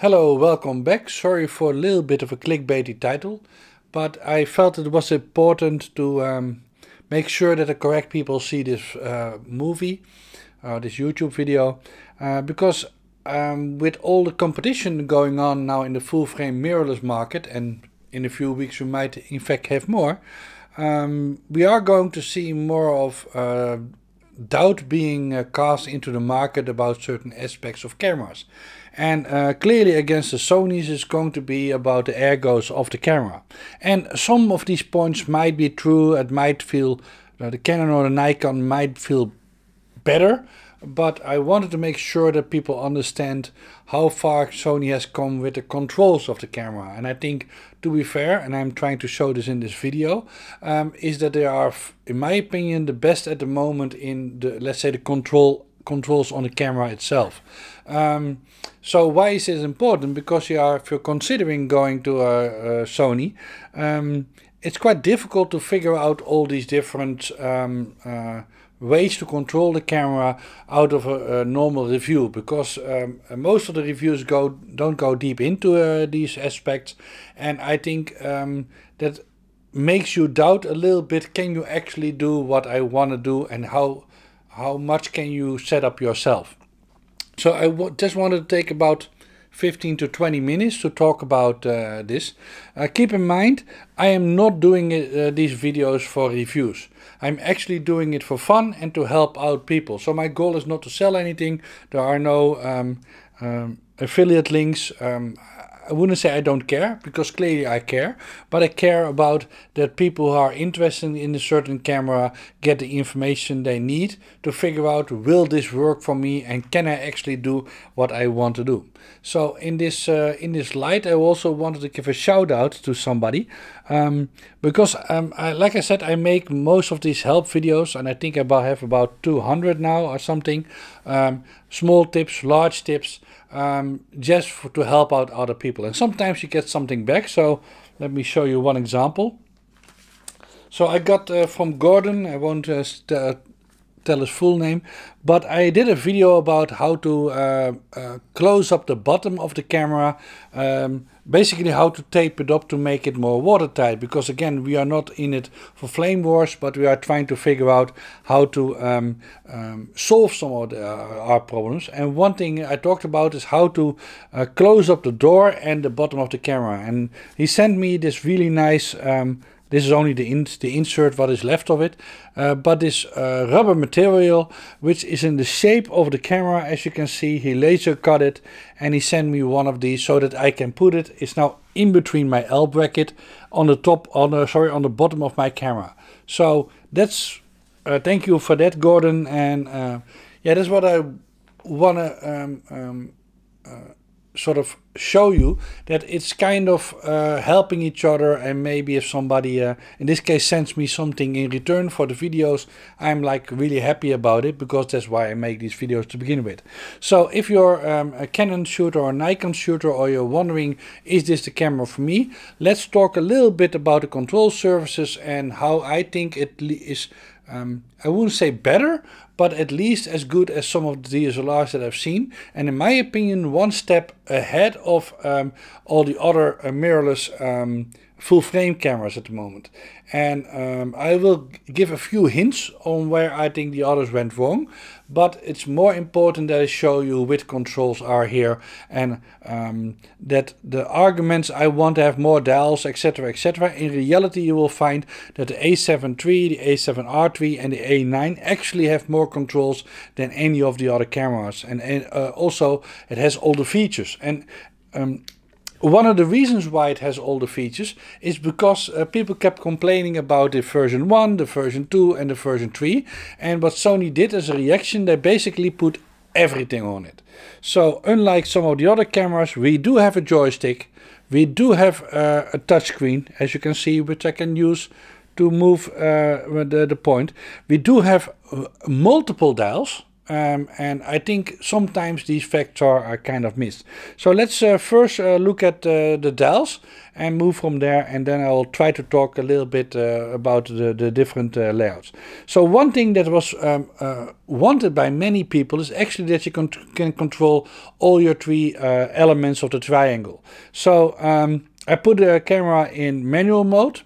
Hello, welcome back. Sorry for a little bit of a clickbaity title, but I felt it was important to um, make sure that the correct people see this uh, movie, uh, this YouTube video, uh, because um, with all the competition going on now in the full frame mirrorless market, and in a few weeks we might in fact have more, um, we are going to see more of uh, doubt being uh, cast into the market about certain aspects of cameras. And uh, clearly against the Sony's is going to be about the ergos of the camera. And some of these points might be true, it might feel, uh, the Canon or the Nikon might feel better, but I wanted to make sure that people understand how far Sony has come with the controls of the camera. And I think, to be fair, and I'm trying to show this in this video, um, is that they are, in my opinion, the best at the moment in the, let's say, the control controls on the camera itself. Um, so why is this important? Because you are, if you're considering going to a, a Sony, um, it's quite difficult to figure out all these different um, uh, ways to control the camera out of a, a normal review because um, most of the reviews go don't go deep into uh, these aspects and I think um, that makes you doubt a little bit can you actually do what I want to do and how how much can you set up yourself so I just wanted to take about 15 to 20 minutes to talk about uh, this. Uh, keep in mind, I am not doing uh, these videos for reviews. I'm actually doing it for fun and to help out people. So my goal is not to sell anything. There are no um, um, affiliate links. Um, I wouldn't say I don't care because clearly I care, but I care about that people who are interested in a certain camera get the information they need to figure out will this work for me and can I actually do what I want to do. So in this uh, in this light, I also wanted to give a shout out to somebody um, because, um, I, like I said, I make most of these help videos and I think I have about 200 now or something. Um, small tips, large tips, um, just for, to help out other people. And sometimes you get something back. So let me show you one example. So I got uh, from Gordon, I won't uh, uh tell his full name, but I did a video about how to uh, uh, close up the bottom of the camera, um, basically how to tape it up to make it more watertight, because again, we are not in it for flame wars, but we are trying to figure out how to um, um, solve some of the, uh, our problems. And one thing I talked about is how to uh, close up the door and the bottom of the camera. And he sent me this really nice um, this is only the, in the insert what is left of it. Uh, but this uh, rubber material, which is in the shape of the camera, as you can see, he laser cut it and he sent me one of these so that I can put it. It's now in between my L bracket on the top, on the, uh, sorry, on the bottom of my camera. So that's, uh, thank you for that, Gordon. And uh, yeah, that's what I want to um, um, uh, sort of show you that it's kind of uh, helping each other and maybe if somebody uh, in this case sends me something in return for the videos I'm like really happy about it because that's why I make these videos to begin with. So if you're um, a Canon shooter or Nikon shooter or you're wondering is this the camera for me let's talk a little bit about the control surfaces and how I think it is um, I wouldn't say better, but at least as good as some of the DSLRs that I've seen. And in my opinion, one step ahead of um, all the other uh, mirrorless um, full frame cameras at the moment. And um, I will give a few hints on where I think the others went wrong, but it's more important that I show you which controls are here and um, that the arguments I want to have more dials, etc. etc. In reality, you will find that the A7 III, the A7R III, and the A9 actually have more controls than any of the other cameras. And, and uh, also, it has all the features. And um, one of the reasons why it has all the features is because uh, people kept complaining about the version 1, the version 2 and the version 3. And what Sony did as a reaction, they basically put everything on it. So unlike some of the other cameras, we do have a joystick. We do have uh, a touchscreen, as you can see, which I can use to move uh, the, the point. We do have uh, multiple dials. Um, and I think sometimes these facts are, are kind of missed. So let's uh, first uh, look at uh, the dials and move from there and then I'll try to talk a little bit uh, about the, the different uh, layouts. So one thing that was um, uh, wanted by many people is actually that you can control all your three elements of the triangle. So um, I put the camera in manual mode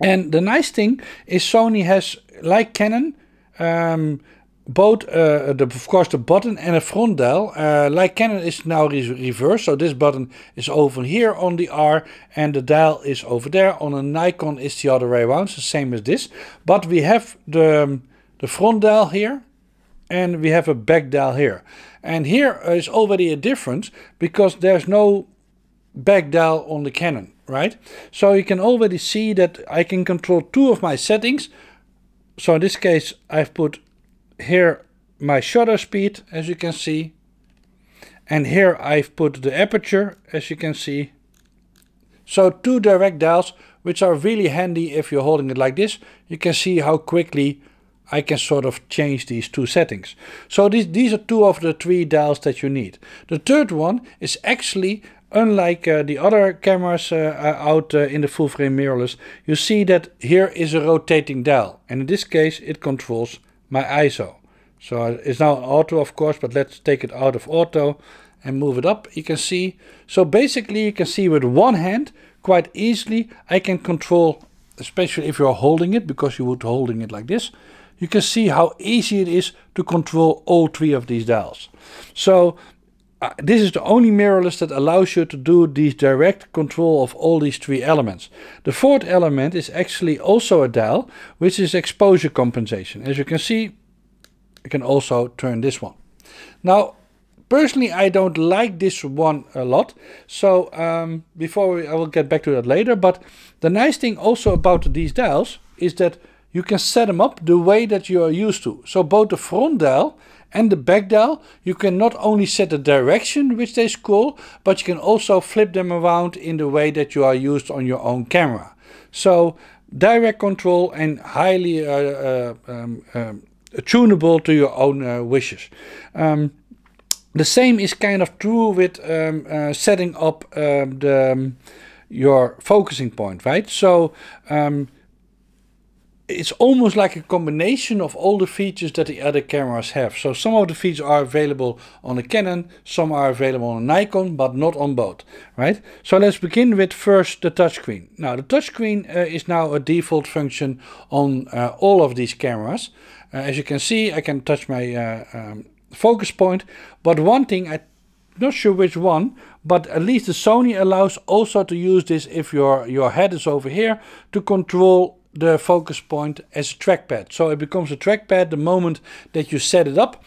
and the nice thing is Sony has, like Canon, um, both uh, eh, the of course the button and a front dial. Uh, eh, like Canon is now re reversed, so this button is over here on the R and the dial is over there. On a Nikon is the other way around, so same as this. But we have the, um, the front dial here and we have a back dial here. And here is already a difference because there's no back dial on the Canon, right? So you can already see that I can control two of my settings. So in this case I've put here my shutter speed as you can see and here I've put the aperture as you can see so two direct dials which are really handy if you're holding it like this you can see how quickly I can sort of change these two settings. So these, these are two of the three dials that you need. The third one is actually unlike uh, the other cameras uh, uh out uh, in the full frame mirrorless. You see that here is a rotating dial and in this case it controls my ISO. So uh, it's now auto, of course, but let's take it out of auto and move it up. You can see, so basically you can see with one hand quite easily, I can control, especially if you're holding it, because you would holding it like this, you can see how easy it is to control all three of these dials. So uh, this is the only mirrorless that allows you to do this direct control of all these three elements. The fourth element is actually also a dial, which is exposure compensation. As you can see, I can also turn this one. Now, personally, I don't like this one a lot. So um, before we, I will get back to that later. But the nice thing also about these dials is that you can set them up the way that you are used to. So both the front dial and the back dial, you can not only set the direction which they scroll, but you can also flip them around in the way that you are used on your own camera. So direct control and highly uh, uh, um, um, tunable to your own uh, wishes. Um, the same is kind of true with um, uh, setting up um, the, um, your focusing point, right? So um, it's almost like a combination of all the features that the other cameras have. So some of the features are available on a Canon, some are available on a Nikon, but not on both, right? So let's begin with first the touchscreen. Now the touchscreen uh, is now a default function on uh, all of these cameras. Uh, as you can see, I can touch my uh, um, focus point, but one thing I not sure which one, but at least the Sony allows also to use this if your, your head is over here to control the focus point as a trackpad. So it becomes a trackpad the moment that you set it up.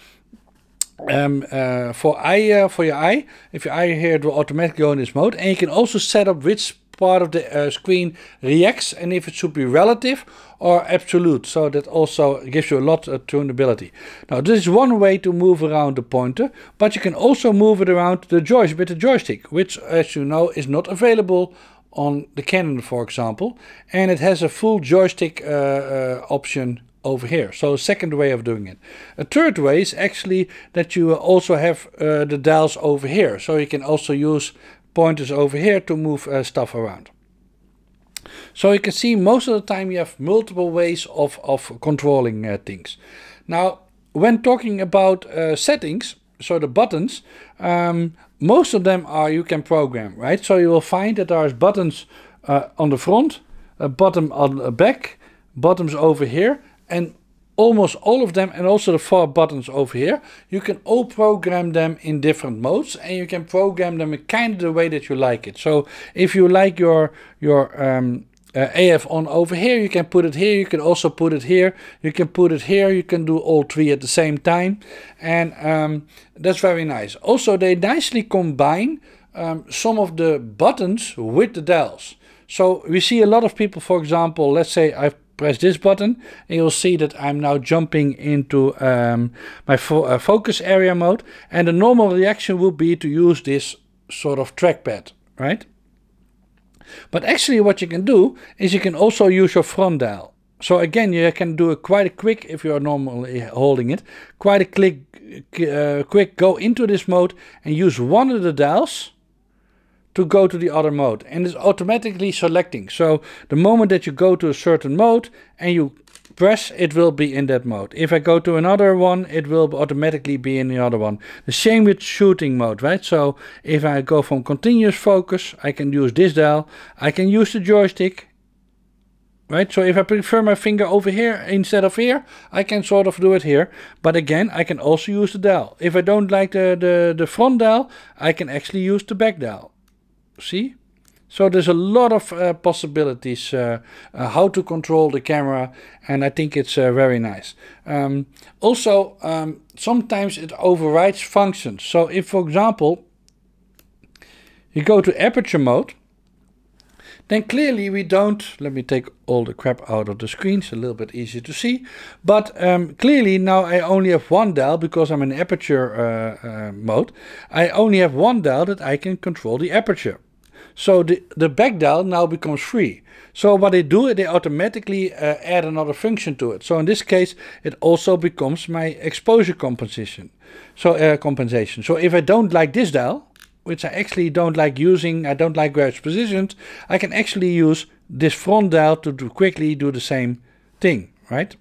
Um, uh, for eye, uh, for your eye, if your eye here, it will automatically go in this mode. And you can also set up which part of the uh, screen reacts and if it should be relative or absolute. So that also gives you a lot of tunability. Now this is one way to move around the pointer, but you can also move it around the joystick with the joystick, which as you know is not available on the Canon, for example, and it has a full joystick uh, uh, option over here. So second way of doing it. A third way is actually that you also have uh, the dials over here. So you can also use pointers over here to move uh, stuff around. So you can see most of the time you have multiple ways of, of controlling uh, things. Now when talking about uh, settings, so the buttons, um, most of them are you can program, right? So you will find that there's buttons uh, on the front, a bottom on the back, buttons over here, and almost all of them, and also the four buttons over here, you can all program them in different modes, and you can program them in kind of the way that you like it. So if you like your your um, uh, eh, AF on over here. You can put it here. You can also put it here. You can put it here. You can do all three at the same time. And um, that's very nice. Also, they nicely combine um, some of the buttons with the dials. So we see a lot of people, for example, let's say i press this button and you'll see that I'm now jumping into um, my fo uh, focus area mode. And the normal reaction would be to use this sort of trackpad, right? But actually what you can do is you can also use your front dial. So again, you can do a quite a quick, if you're normally holding it, quite a click, uh, quick go into this mode and use one of the dials to go to the other mode and it's automatically selecting. So the moment that you go to a certain mode and you press, it will be in that mode. If I go to another one, it will automatically be in the other one. The same with shooting mode, right? So if I go from continuous focus, I can use this dial. I can use the joystick, right? So if I prefer my finger over here instead of here, I can sort of do it here. But again, I can also use the dial. If I don't like the, the, the front dial, I can actually use the back dial. See? So there's a lot of uh, possibilities uh, uh, how to control the camera and I think it's uh, very nice. Um, also um, sometimes it overrides functions. So if for example you go to aperture mode then clearly we don't, let me take all the crap out of the screen, it's a little bit easier to see, but um, clearly now I only have one dial because I'm in aperture uh, uh, mode, I only have one dial that I can control the aperture. So the, the dial now becomes free. So what they do, they automatically uh, add another function to it. So in this case, it also becomes my exposure compensation. So uh, compensation. So if I don't like this dial, which I actually don't like using, I don't like where it's positioned, I can actually use this front dial to do quickly do the same thing, right?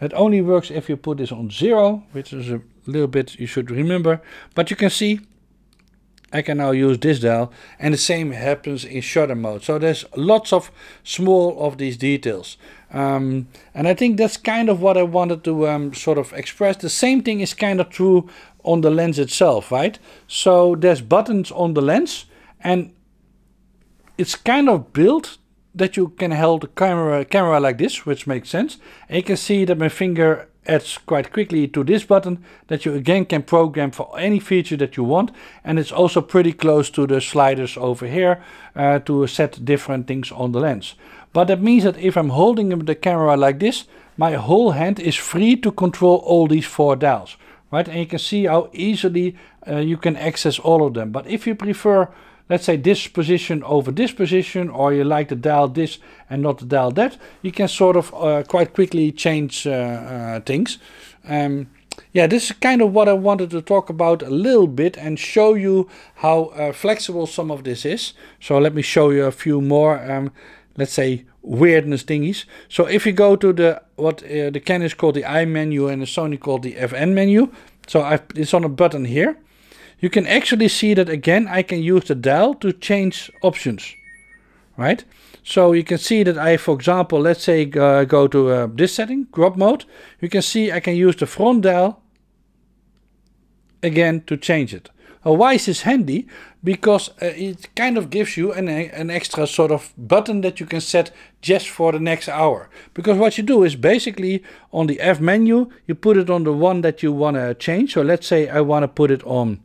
It only works if you put this on zero, which is a little bit you should remember, but you can see I can now use this dial and the same happens in shutter mode. So there's lots of small of these details. Um, and I think that's kind of what I wanted to um, sort of express. The same thing is kind of true on the lens itself, right? So there's buttons on the lens and it's kind of built that you can hold the camera camera like this, which makes sense. And you can see that my finger adds quite quickly to this button that you again can program for any feature that you want and it's also pretty close to the sliders over here uh, to set different things on the lens. But that means that if I'm holding the camera like this my whole hand is free to control all these four dials right and you can see how easily uh, you can access all of them but if you prefer let's say this position over this position or you like to dial this and not to dial that you can sort of uh, quite quickly change uh, uh, things um, yeah this is kind of what I wanted to talk about a little bit and show you how uh, flexible some of this is so let me show you a few more um, let's say weirdness thingies so if you go to the what uh, the Canon is called the I menu and the Sony called the FN menu so I've, it's on a button here you can actually see that again, I can use the dial to change options, right? So you can see that I, for example, let's say uh, go to uh, this setting, crop mode. You can see I can use the front dial again to change it. Uh, why is this handy? Because uh, it kind of gives you an, an extra sort of button that you can set just for the next hour. Because what you do is basically on the F menu, you put it on the one that you want to change. So let's say I want to put it on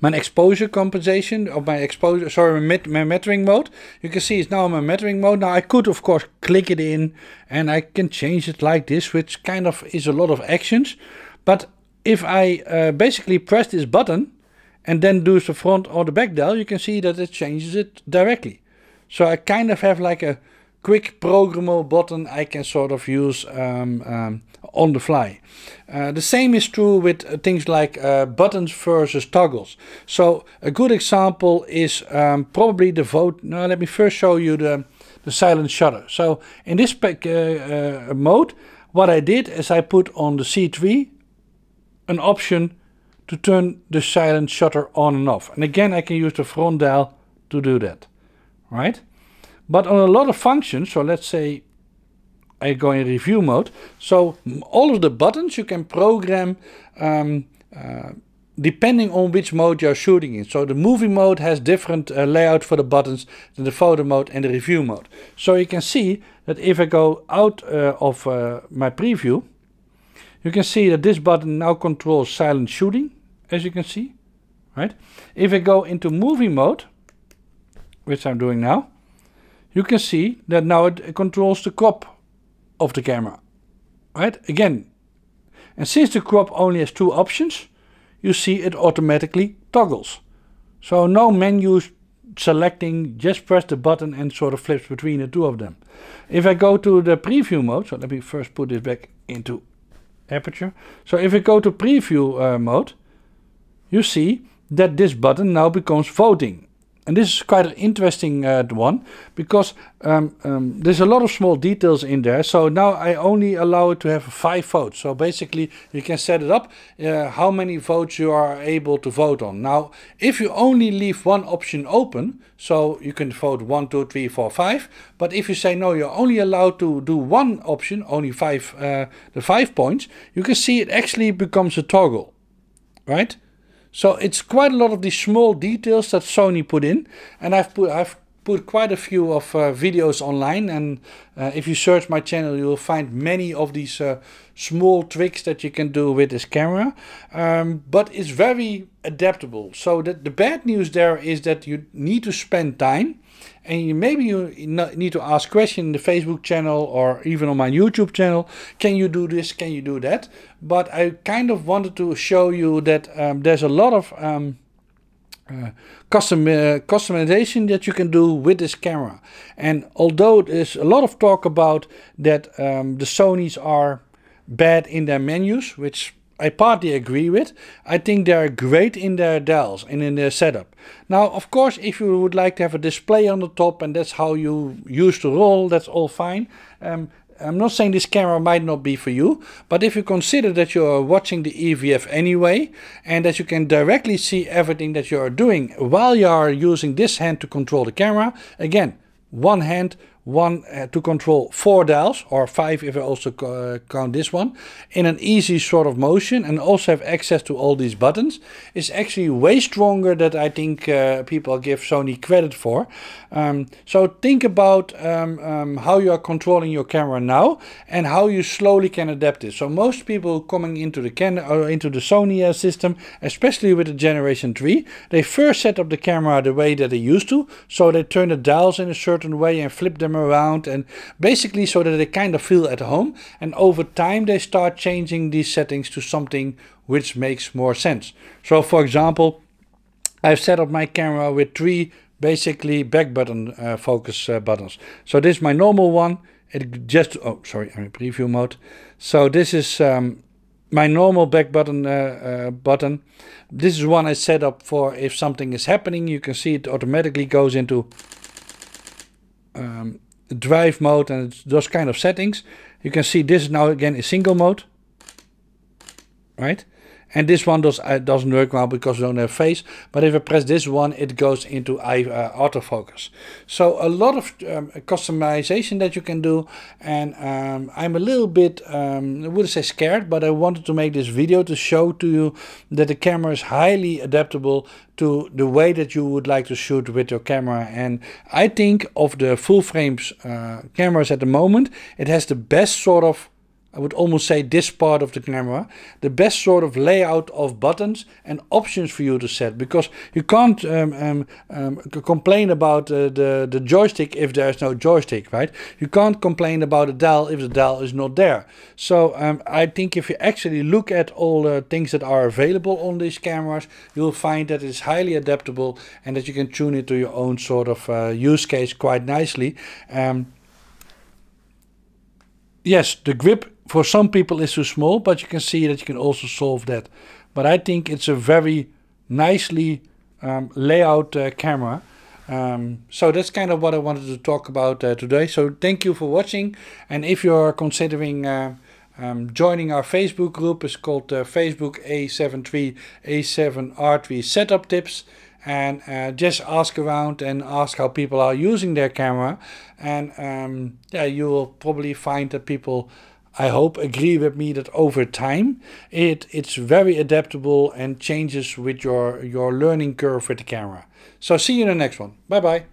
my exposure compensation of my exposure, sorry, my, my metering mode. You can see it's now in my metering mode. Now I could of course click it in and I can change it like this, which kind of is a lot of actions. But if I uh, basically press this button and then do the front or the back dial, you can see that it changes it directly. So I kind of have like a quick programmable button I can sort of use um, um, on the fly. Uh, the same is true with uh, things like uh, buttons versus toggles. So a good example is um, probably the vote. Now let me first show you the, the silent shutter. So in this uh, uh, mode, what I did is I put on the C3 an option to turn the silent shutter on and off. And again, I can use the front dial to do that, right? But on a lot of functions, so let's say I go in review mode. So all of the buttons you can program um, uh, depending on which mode you're shooting in. So the movie mode has different uh, layout for the buttons than the photo mode and the review mode. So you can see that if I go out uh, of uh, my preview, you can see that this button now controls silent shooting, as you can see, right? If I go into movie mode, which I'm doing now, you can see that now it controls the crop of the camera. Right, again. And since the crop only has two options, you see it automatically toggles. So no menus selecting, just press the button and sort of flips between the two of them. If I go to the preview mode, so let me first put this back into aperture. So if we go to preview uh, mode, you see that this button now becomes voting. And this is quite an interesting uh, one because um, um, there's a lot of small details in there. So now I only allow it to have five votes. So basically you can set it up uh, how many votes you are able to vote on. Now, if you only leave one option open, so you can vote one, two, three, four, five. But if you say no, you're only allowed to do one option, only five, uh, the five points, you can see it actually becomes a toggle, right? So it's quite a lot of these small details that Sony put in, and I've put I've put quite a few of uh, videos online and uh, if you search my channel you will find many of these uh, small tricks that you can do with this camera um, but it's very adaptable so that the bad news there is that you need to spend time and maybe you need to ask question in the Facebook channel or even on my YouTube channel. Can you do this? Can you do that? But I kind of wanted to show you that um, there's a lot of um, uh, custom uh, customization that you can do with this camera. And although there's a lot of talk about that um, the Sony's are bad in their menus, which I partly agree with. I think they're great in their dials and in their setup. Now, of course, if you would like to have a display on the top and that's how you use the roll, that's all fine. Um, I'm not saying this camera might not be for you, but if you consider that you are watching the EVF anyway, and that you can directly see everything that you are doing while you are using this hand to control the camera, again, one hand, one uh, to control four dials or five if I also uh, count this one in an easy sort of motion and also have access to all these buttons is actually way stronger than I think uh, people give Sony credit for. Um, so think about um, um, how you are controlling your camera now and how you slowly can adapt it. So most people coming into the can uh, into the Sony uh, system, especially with the generation 3, they first set up the camera the way that they used to. So they turn the dials in a certain way and flip them them around and basically so that they kind of feel at home. And over time, they start changing these settings to something which makes more sense. So for example, I've set up my camera with three basically back button uh, focus uh, buttons. So this is my normal one. It just, oh, sorry, I'm in preview mode. So this is um, my normal back button uh, uh, button. This is one I set up for if something is happening, you can see it automatically goes into um, drive mode and those kind of settings. You can see this now again is single mode, right? And this one does, uh, doesn't work well because we don't have face. But if I press this one, it goes into uh, autofocus. So a lot of um, customization that you can do. And um, I'm a little bit, um, I wouldn't say scared, but I wanted to make this video to show to you that the camera is highly adaptable to the way that you would like to shoot with your camera. And I think of the full frames uh, cameras at the moment, it has the best sort of I would almost say this part of the camera, the best sort of layout of buttons and options for you to set because you can't um, um, um, complain about uh, the, the joystick if there's no joystick, right? You can't complain about the dial if the dial is not there. So um, I think if you actually look at all the things that are available on these cameras, you'll find that it's highly adaptable and that you can tune it to your own sort of uh, use case quite nicely. Um, yes, the grip for some people it's too small, but you can see that you can also solve that. But I think it's a very nicely um, layout uh, camera. Um, so that's kind of what I wanted to talk about uh, today. So thank you for watching. And if you're considering uh, um, joining our Facebook group, it's called uh, Facebook A73A7R3 Setup Tips and uh, just ask around and ask how people are using their camera and um, yeah you will probably find that people I hope, agree with me that over time it, it's very adaptable and changes with your, your learning curve with the camera. So see you in the next one. Bye bye.